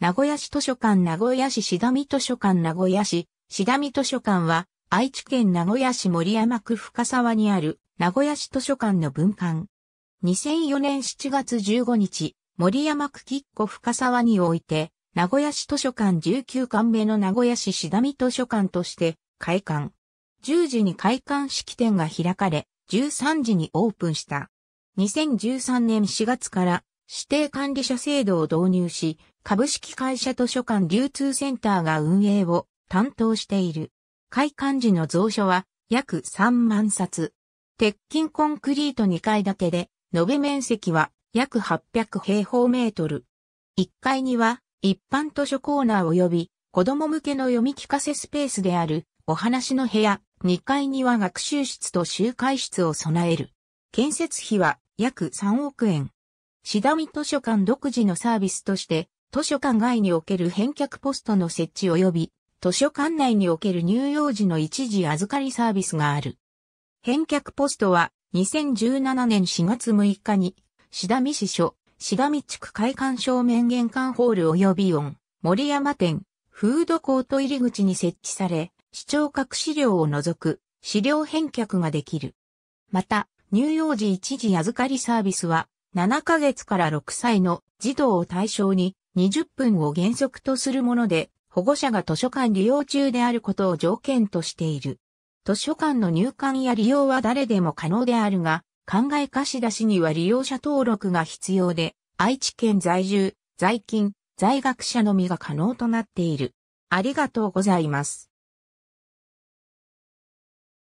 名古屋市図書館名古屋市しだみ図書館名古屋市しだみ図書館は愛知県名古屋市森山区深沢にある名古屋市図書館の分館。2004年7月15日、森山区吉子深沢において、名古屋市図書館19館目の名古屋市しだみ図書館として開館。10時に開館式典が開かれ、13時にオープンした。2013年4月から指定管理者制度を導入し、株式会社図書館流通センターが運営を担当している。開館時の蔵書は約3万冊。鉄筋コンクリート2階建てで、延べ面積は約800平方メートル。1階には一般図書コーナー及び子供向けの読み聞かせスペースであるお話の部屋、2階には学習室と集会室を備える。建設費は約3億円。しだみ図書館独自のサービスとして、図書館外における返却ポストの設置及び、図書館内における乳幼児の一時預かりサービスがある。返却ポストは、2017年4月6日に、しだみ市所、しだみ地区会館正面玄関ホール及び音、森山店、フードコート入り口に設置され、視聴覚資料を除く、資料返却ができる。また、乳幼児一時預かりサービスは、7ヶ月から6歳の児童を対象に20分を原則とするもので、保護者が図書館利用中であることを条件としている。図書館の入館や利用は誰でも可能であるが、考え貸し出しには利用者登録が必要で、愛知県在住、在勤、在学者のみが可能となっている。ありがとうございます。